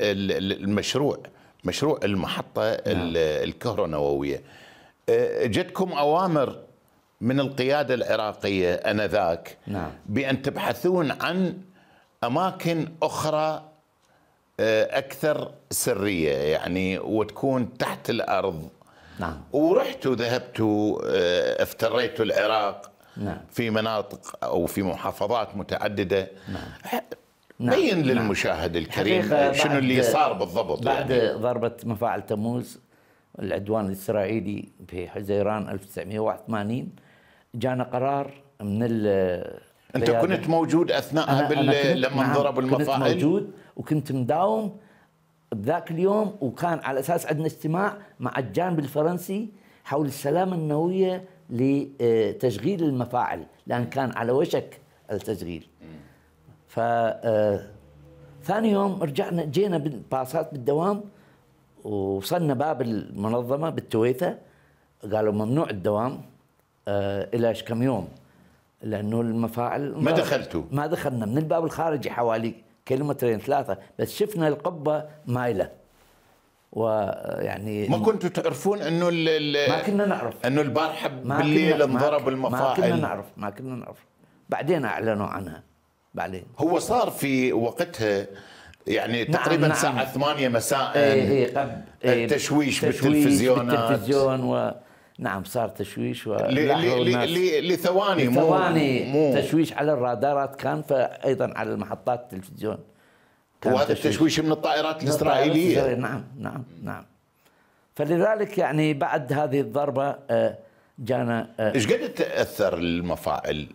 المشروع مشروع المحطة نعم. الكهرونووية جتكم أوامر من القيادة العراقية أنذاك نعم. بأن تبحثون عن أماكن أخرى أكثر سرية يعني وتكون تحت الأرض نعم. ورحتوا ذهبتوا افتريتوا العراق نعم. في مناطق أو في محافظات متعددة نعم. نعم. بين نعم. للمشاهد الكريم آه، شنو اللي صار بالضبط يعني؟ بعد يعني. ضربة مفاعل تموز العدوان الإسرائيلي في حزيران 1981 جانا قرار من ال انت كنت موجود اثناءها بال... لما نعم، انضرب المفاعل كنت موجود وكنت مداوم بذاك اليوم وكان على اساس عندنا اجتماع مع الجانب الفرنسي حول السلامه النوويه لتشغيل المفاعل لان كان على وشك التشغيل ف آه، ثاني يوم رجعنا جينا بالباصات بالدوام وصلنا باب المنظمه بالتويته قالوا ممنوع الدوام آه، الى كم يوم لانه المفاعل ما دخلتوا ما دخلنا من الباب الخارجي حوالي كيلومترين ثلاثه بس شفنا القبه مايله ويعني آه، ما كنتوا تعرفون انه ما كنا نعرف انه البارحه بالليل انضرب المفاعل ما كنا نعرف ما كنا نعرف بعدين اعلنوا عنها بعدين هو صار في وقتها يعني نعم تقريبا نعم. ساعة 8 مساء ايه ايه قبل إيه، التشويش بالتلفزيونات بالتلفزيون و نعم صار تشويش و لثواني لثواني مو تشويش على الرادارات كان فايضا على المحطات التلفزيون وهذا التشويش من الطائرات الاسرائيليه نعم نعم نعم فلذلك يعني بعد هذه الضربه آه، جانا آه، ايش قد تاثر المفاعل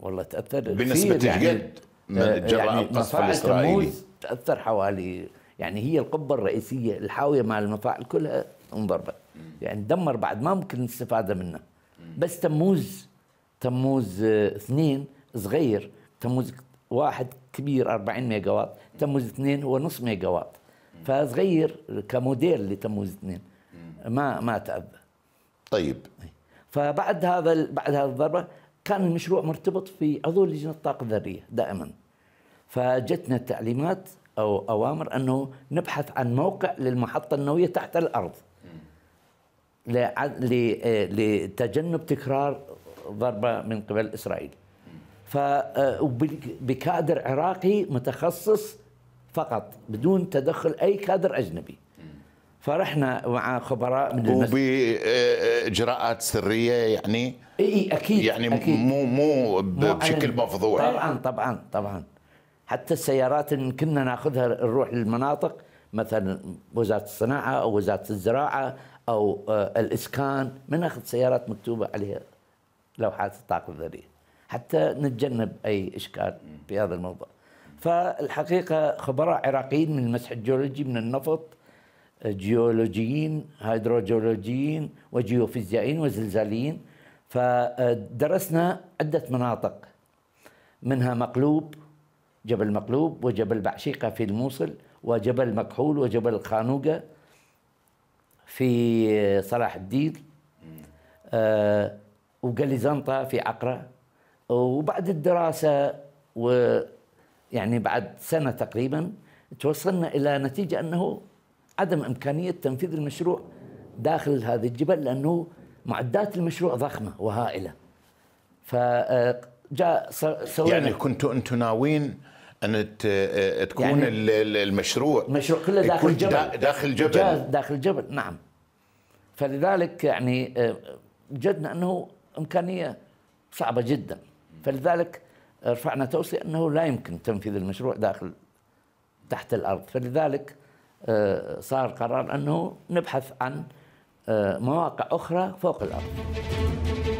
والله تاثر بالنسبه للجد جراء يعني القصف آه، يعني الاسرائيلي تاثر حوالي يعني هي القبه الرئيسيه الحاويه مع المفاعل كلها انضربت يعني دمر بعد ما ممكن الاستفاده منه بس تموز تموز آه، اثنين صغير تموز واحد كبير 40 ميجا وات تموز اثنين هو نص ميجا وات فصغير كموديل لتموز اثنين ما ما تاذى طيب فبعد هذا بعد هذه الضربه كان المشروع مرتبط في عضو لجنه الطاقه الذريه دائما فجتنا التعليمات او اوامر انه نبحث عن موقع للمحطه النوويه تحت الارض آه، لتجنب تكرار ضربه من قبل اسرائيل فبكادر آه، عراقي متخصص فقط بدون تدخل اي كادر اجنبي فرحنا مع خبراء من المسجد وباجراءات سريه يعني اي اكيد يعني أكيد. مو مو بشكل مفضوع طبعا طبعا طبعا حتى السيارات اللي كنا ناخذها نروح للمناطق مثلا وزاره الصناعه او وزاره الزراعه او آه، الاسكان ما ناخذ سيارات مكتوبه عليها لوحات الطاقه الذريه حتى نتجنب اي اشكال في هذا الموضوع فالحقيقه خبراء عراقيين من المسح الجيولوجي من النفط جيولوجيين هيدروجيولوجيين وجيوفيزيائيين وزلزاليين فدرسنا عدة مناطق منها مقلوب جبل مقلوب وجبل بعشيقة في الموصل وجبل مكحول وجبل الخانوقة في صلاح الدين آه، وقليزنطة في عقرة وبعد الدراسة ويعني بعد سنة تقريبا توصلنا إلى نتيجة أنه عدم إمكانية تنفيذ المشروع داخل هذه الجبل لأنه معدات المشروع ضخمة وهائلة فجاء آه، سوينا يعني كنتوا أنتم ناويين أن آه، تكون يعني المشروع المشروع كله داخل الجبل داخل الجبل داخل الجبل نعم فلذلك يعني آه، وجدنا أنه إمكانية صعبة جدا فلذلك رفعنا توصية أنه لا يمكن تنفيذ المشروع داخل تحت الأرض فلذلك آه، صار قرار انه نبحث عن آه، مواقع اخرى فوق الارض